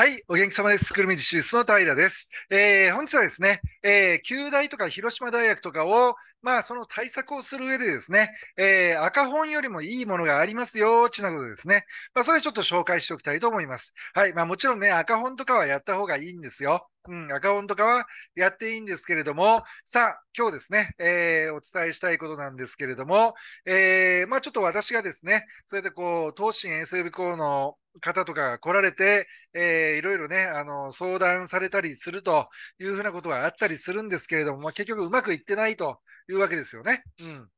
はい、お元気様です。くるみじシュースの平です。えー、本日はですね、えー、旧大とか広島大学とかを、まあ、その対策をする上でですね、えー、赤本よりもいいものがありますよ、ちなことですね。まあ、それちょっと紹介しておきたいと思います。はい、まあ、もちろんね、赤本とかはやった方がいいんですよ。うん、アカウントはやっていいんですけれども、さあ、今日ですね、えー、お伝えしたいことなんですけれども、えー、まあ、ちょっと私がですね、そうやってこう、東進 SLB 校の方とかが来られて、えー、いろいろね、あの、相談されたりするというふうなことはあったりするんですけれども、まあ、結局うまくいってないというわけですよね。うん。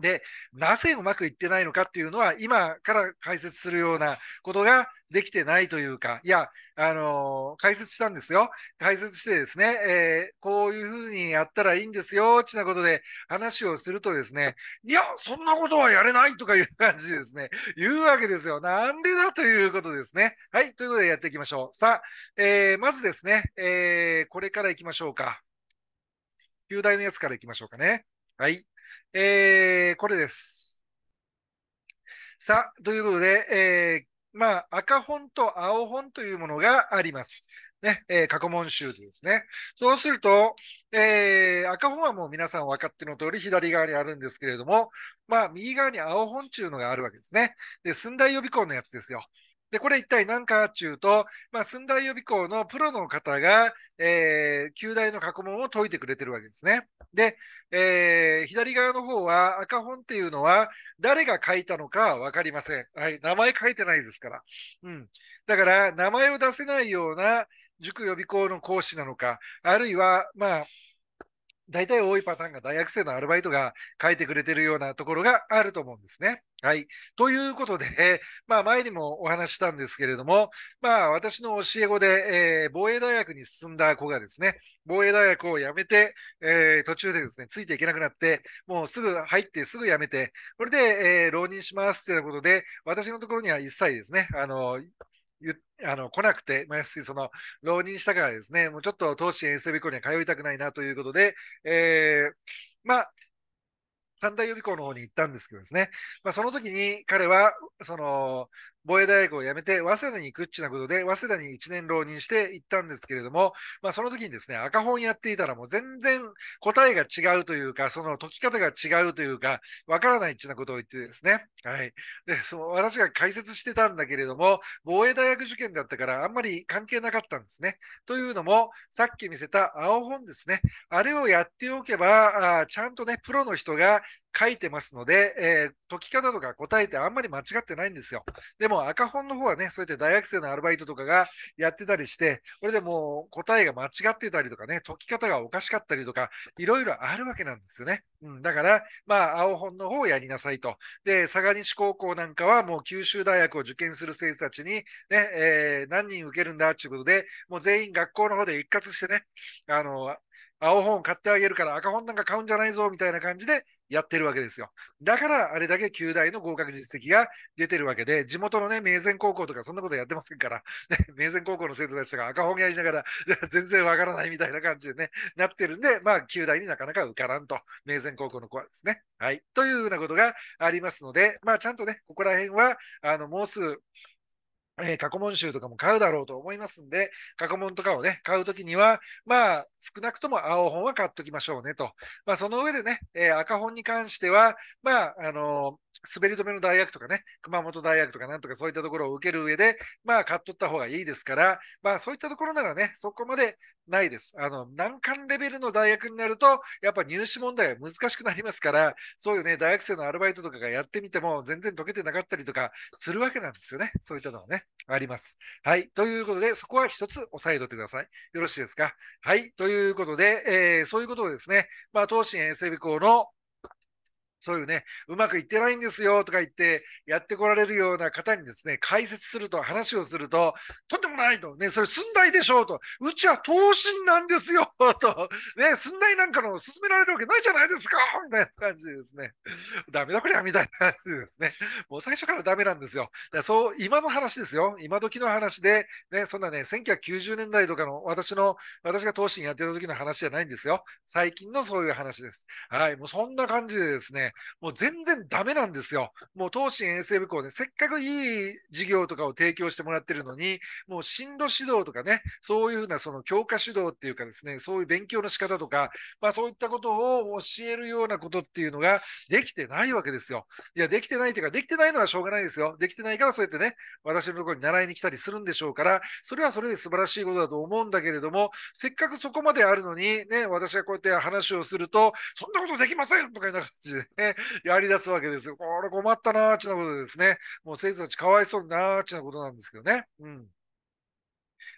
で、なぜうまくいってないのかっていうのは、今から解説するようなことができてないというか、いや、あのー、解説したんですよ。解説してですね、えー、こういうふうにやったらいいんですよ、ちなことで話をするとですね、いや、そんなことはやれないとかいう感じでですね、言うわけですよ。なんでだということですね。はい、ということでやっていきましょう。さあ、えー、まずですね、えこれからいきましょうか。旧大のやつからいきましょうかね。はい。えー、これです。さあ、ということで、えー、まあ、赤本と青本というものがあります。ね、えー、過去問集ですね。そうすると、えー、赤本はもう皆さん分かっての通り左側にあるんですけれども、まあ、右側に青本うのがあるわけですね。で、寸大予備校のやつですよ。で、これ一体何かっていうと、まあ、寸大予備校のプロの方が、えー、旧大の過去問を解いてくれてるわけですね。で、えー、左側の方は赤本っていうのは誰が書いたのかわかりません。はい、名前書いてないですから。うん。だから、名前を出せないような塾予備校の講師なのか、あるいは、まあ、大体多いパターンが大学生のアルバイトが書いてくれてるようなところがあると思うんですね。はい。ということで、まあ前にもお話したんですけれども、まあ私の教え子で、えー、防衛大学に進んだ子がですね、防衛大学を辞めて、えー、途中でですね、ついていけなくなって、もうすぐ入ってすぐ辞めて、これで、えー、浪人しますっていうことで、私のところには一切ですね、あの、あの来なくて、まあ、その浪人したからですね、もうちょっと東進遠征備校には通いたくないなということで、えー、まあ、三大予備校の方に行ったんですけどですね、まあ、その時に彼は、その、防衛大学を辞めて、早稲田に行くっうなことで、早稲田に1年浪人して行ったんですけれども、まあ、その時にですね、赤本やっていたらもう全然答えが違うというか、その解き方が違うというか、わからないってなことを言ってですね、はい。で、その私が解説してたんだけれども、防衛大学受験だったからあんまり関係なかったんですね。というのも、さっき見せた青本ですね、あれをやっておけば、あちゃんとね、プロの人が書いてますので、えー、解き方とか答えてあんまり間違ってないんですよ。でも赤本の方はね、そうやって大学生のアルバイトとかがやってたりして、これでもう答えが間違ってたりとかね、解き方がおかしかったりとか、いろいろあるわけなんですよね。うん、だから、まあ、青本の方をやりなさいと。で、佐賀西高校なんかはもう九州大学を受験する生徒たちにね、えー、何人受けるんだっていうことで、もう全員学校の方で一括してね、あの、青本買ってあげるから赤本なんか買うんじゃないぞみたいな感じでやってるわけですよ。だからあれだけ9大の合格実績が出てるわけで、地元のね、明前高校とかそんなことやってませんから、ね、明 前高校の生徒たちとか赤本やりながら 全然わからないみたいな感じでね、なってるんで、まあ9大になかなか受からんと、明前高校の子はですね。はい。というようなことがありますので、まあちゃんとね、ここら辺は、あの、もうすぐ、えー、過去問集とかも買うだろうと思いますんで、過去問とかをね、買うときには、まあ、少なくとも青本は買っときましょうねと。まあ、その上でね、えー、赤本に関しては、まあ、あのー、滑り止めの大学とかね、熊本大学とかなんとかそういったところを受ける上で、まあ、買っとった方がいいですから、まあ、そういったところならね、そこまでないです。あの、難関レベルの大学になると、やっぱ入試問題は難しくなりますから、そういうね、大学生のアルバイトとかがやってみても、全然解けてなかったりとかするわけなんですよね。そういったのはね。あります。はい。ということで、そこは一つ押さえといてください。よろしいですかはい。ということで、えー、そういうことをですね、まあ、東進衛生備校のそういうね、うまくいってないんですよとか言って、やってこられるような方にですね、解説すると、話をすると、とんでもないと、ね、それ寸大でしょうと、うちは投信なんですよと、ね、寸大なんかの勧められるわけないじゃないですかみたいな感じでですね、ダメだこりゃみたいな感じですね、もう最初からダメなんですよ。だそう、今の話ですよ、今時の話で、ね、そんなね、1990年代とかの私の、私が投信やってた時の話じゃないんですよ。最近のそういう話です。はい、もうそんな感じでですね、ね、もう全然ダメなんですよ。もう東進衛生部校ね、せっかくいい授業とかを提供してもらってるのに、もう進路指導とかね、そういうふうなその教科指導っていうかですね、そういう勉強の仕方とか、まあそういったことを教えるようなことっていうのができてないわけですよ。いや、できてないっていうか、できてないのはしょうがないですよ。できてないからそうやってね、私のところに習いに来たりするんでしょうから、それはそれで素晴らしいことだと思うんだけれども、せっかくそこまであるのに、ね、私がこうやって話をすると、そんなことできませんとかいう感じでやり出すわけですよ。これ困ったなーってなことですね。もう生徒たちかわいそうなーってなことなんですけどね。うん。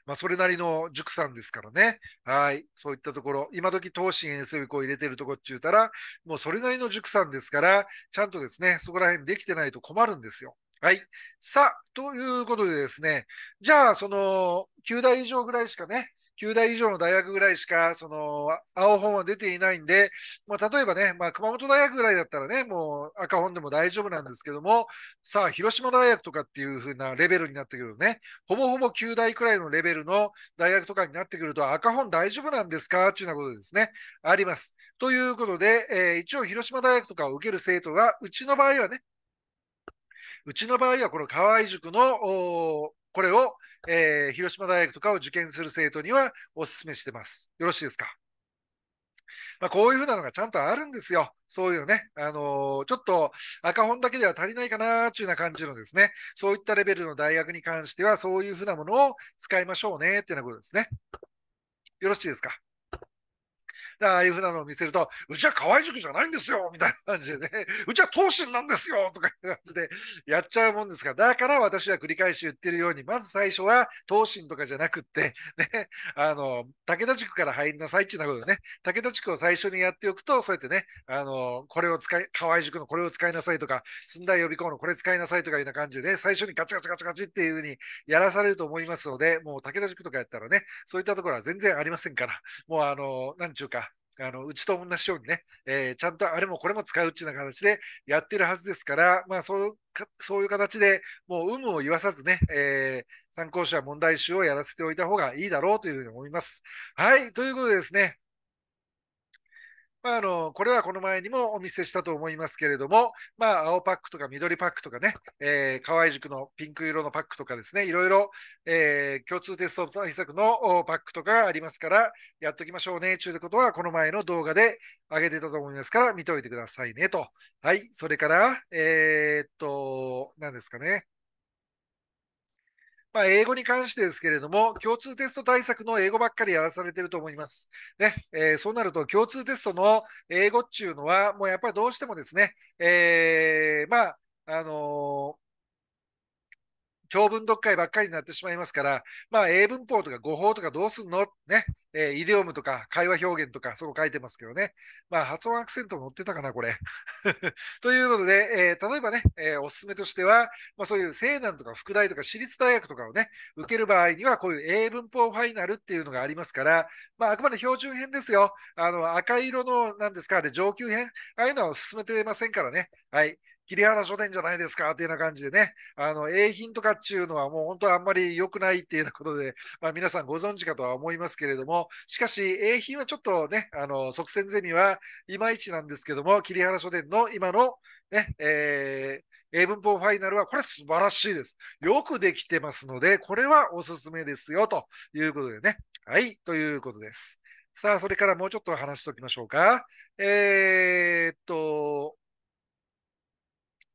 まあ、それなりの塾さんですからね。はい。そういったところ、今時東進遠征を入れてるとこっちゅうたら、もうそれなりの塾さんですから、ちゃんとですね、そこら辺できてないと困るんですよ。はい。さあ、ということでですね、じゃあ、その、9台以上ぐらいしかね、9大以上の大学ぐらいしか、その、青本は出ていないんで、まあ、例えばね、まあ、熊本大学ぐらいだったらね、もう赤本でも大丈夫なんですけども、さあ、広島大学とかっていう風なレベルになってくるとね、ほぼほぼ9大くらいのレベルの大学とかになってくると、赤本大丈夫なんですかっていうようなことですね、あります。ということで、えー、一応広島大学とかを受ける生徒が、うちの場合はね、うちの場合はこの河合塾のこれを、えー、広島大学とかを受験する生徒にはお勧めしてます。よろしいですかまあ、こういうふうなのがちゃんとあるんですよ。そういうのね。あのー、ちょっと赤本だけでは足りないかなとっていうような感じのですね、そういったレベルの大学に関しては、そういうふうなものを使いましょうねっていうようなことですね。よろしいですかああいうふうなのを見せると、うちは河合塾じゃないんですよみたいな感じでね、うちは東進なんですよとかいう感じでやっちゃうもんですが、だから私は繰り返し言ってるように、まず最初は東進とかじゃなくって、ね、あの、武田塾から入りなさいっていうようなことでね、武田塾を最初にやっておくと、そうやってね、あの、これを使い、河合塾のこれを使いなさいとか、寸大予備校のこれ使いなさいとかいうような感じで、ね、最初にガチガチガチガチっていうふうにやらされると思いますので、もう武田塾とかやったらね、そういったところは全然ありませんから、もうあの、なんちゅうか、あのうちと同じようにね、えー、ちゃんとあれもこれも使うっていうような形でやってるはずですから、まあ、そうそういう形でもう有無を言わさずね、えー、参考書や問題集をやらせておいた方がいいだろうというふうに思います。はい、ということでですね、まあ、あのこれはこの前にもお見せしたと思いますけれども、まあ、青パックとか緑パックとかね、えー、河合塾のピンク色のパックとかですね、いろいろ、えー、共通テスト対策のパックとかがありますから、やっときましょうね、ちゅうてことは、この前の動画で上げてたと思いますから、見といてくださいねと。はい、それから、えー、っと、何ですかね。まあ、英語に関してですけれども、共通テスト対策の英語ばっかりやらされてると思います。ね、えー、そうなると、共通テストの英語っていうのは、もうやっぱりどうしてもですね、えー、まあ、あの長文読解ばっかりになってしまいますから、まあ、英文法とか語法とかどうすんのね、えー、イデオムとか会話表現とか、そう書いてますけどね。まあ、発音アクセントも載ってたかな、これ。ということで、えー、例えばね、えー、おすすめとしては、まあ、そういう西南とか副大とか私立大学とかをね、受ける場合には、こういう英文法ファイナルっていうのがありますから、まあ、あくまで標準編ですよ。あの、赤色の、なんですか、あれ、上級編。ああいうのは進めてませんからね。はい。桐原書店じゃないですかっていうような感じでね、あの、A 品とかっていうのはもう本当はあんまり良くないっていうようなことで、まあ、皆さんご存知かとは思いますけれども、しかし A 品はちょっとね、あの、即戦ゼミはいまいちなんですけども、桐原書店の今のね、えー、英文法ファイナルはこれ素晴らしいです。よくできてますので、これはおすすめですよということでね。はい、ということです。さあ、それからもうちょっと話しておきましょうか。えー、っと、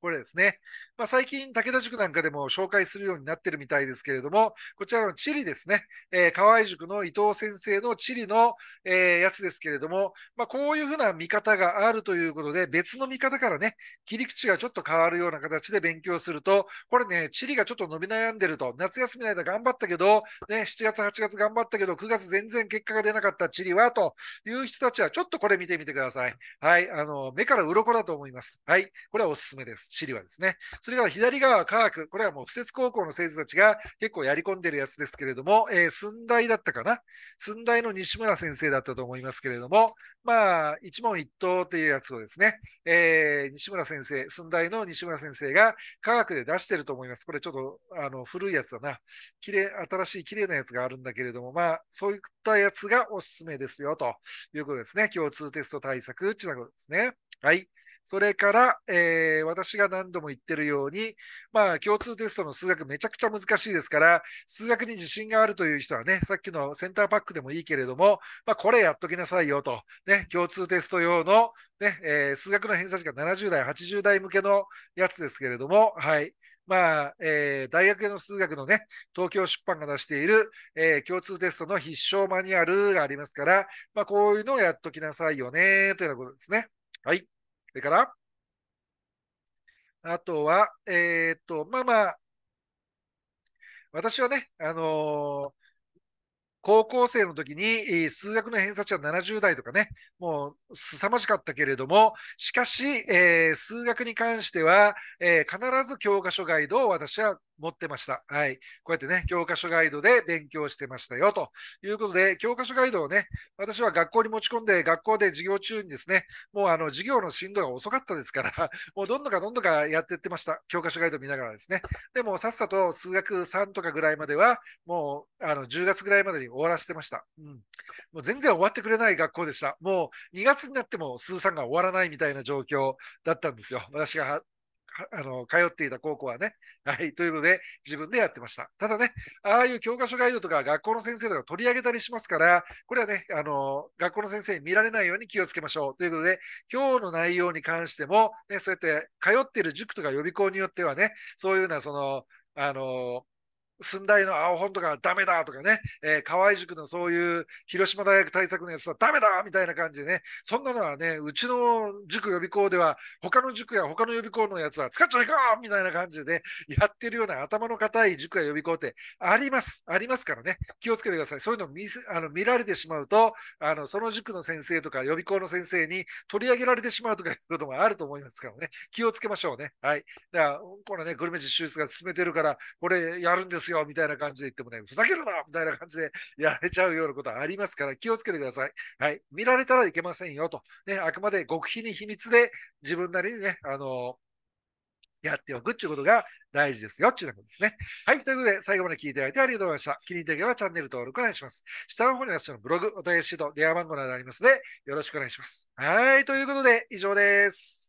これですね。まあ、最近、武田塾なんかでも紹介するようになってるみたいですけれども、こちらの地理ですね。えー、河合塾の伊藤先生の地理の、えー、やつですけれども、まあ、こういうふうな見方があるということで、別の見方からね、切り口がちょっと変わるような形で勉強すると、これね、地理がちょっと伸び悩んでると、夏休みの間頑張ったけど、ね、7月、8月頑張ったけど、9月全然結果が出なかった地理は、という人たちは、ちょっとこれ見てみてください。はい、あの、目から鱗だと思います。はい、これはおすすめです。資料ですね。それから左側、科学。これはもう、布設高校の生徒たちが結構やり込んでるやつですけれども、えー、寸大だったかな。寸大の西村先生だったと思いますけれども、まあ、一問一答というやつをですね、えー、西村先生、寸大の西村先生が科学で出してると思います。これちょっと、あの、古いやつだな。綺麗、新しい綺麗なやつがあるんだけれども、まあ、そういったやつがおすすめですよ、ということですね。共通テスト対策っていうことですね。はい。それから、えー、私が何度も言ってるように、まあ、共通テストの数学めちゃくちゃ難しいですから、数学に自信があるという人はね、さっきのセンターパックでもいいけれども、まあ、これやっときなさいよと、ね、共通テスト用の、ねえー、数学の偏差値が70代、80代向けのやつですけれども、はい。まあ、えー、大学への数学のね、東京出版が出している、えー、共通テストの必勝マニュアルがありますから、まあ、こういうのをやっときなさいよね、というようなことですね。はい。れから、あとは、えー、っと、まあまあ、私はね、あのー高校生の時に数学の偏差値は70代とかね、もう凄まじかったけれども、しかし、えー、数学に関しては、えー、必ず教科書ガイドを私は持ってました。はい。こうやってね、教科書ガイドで勉強してましたよということで、教科書ガイドをね、私は学校に持ち込んで、学校で授業中にですね、もうあの授業の進度が遅かったですから、もうどんどかどんどかやってってました。教科書ガイド見ながらですね。でもさっさと数学3とかぐらいまでは、もうあの10月ぐらいまでに終わらせてました。うん。もう全然終わってくれない学校でした。もう2月になっても数3が終わらないみたいな状況だったんですよ。私が あの、通っていた高校はね。はい。ということで、自分でやってました。ただね、ああいう教科書ガイドとか学校の先生とか取り上げたりしますから、これはね、あの、学校の先生に見られないように気をつけましょう。ということで、今日の内容に関しても、ね、そうやって通っている塾とか予備校によってはね、そういうような、その、あの、寸大の青本とかはダメだとかね、えー、河合塾のそういう広島大学対策のやつはダメだみたいな感じでね、そんなのはね、うちの塾予備校では、他の塾や他の予備校のやつは使っちゃいかんみたいな感じで、ね、やってるような頭の固い塾や予備校ってあります、ありますからね、気をつけてください。そういうのを見あの見られてしまうとあの、その塾の先生とか予備校の先生に取り上げられてしまうとかいうこともあると思いますからね、気をつけましょうね。はい。だから、このね、グルメ実習室が進めてるから、これやるんですよ。よみたいな感じで言ってもね、ふざけるなみたいな感じでやられちゃうようなことはありますから、気をつけてください。はい。見られたらいけませんよと。ね、あくまで極秘に秘密で自分なりにね、あのやっておくっていうことが大事ですよっていうことですね。はい。ということで、最後まで聞いていただいてありがとうございました。気に入っていけばチャンネル登録お願いします。下の方に私のブログ、お便りシート、電話番号などありますので、よろしくお願いします。はい。ということで、以上です。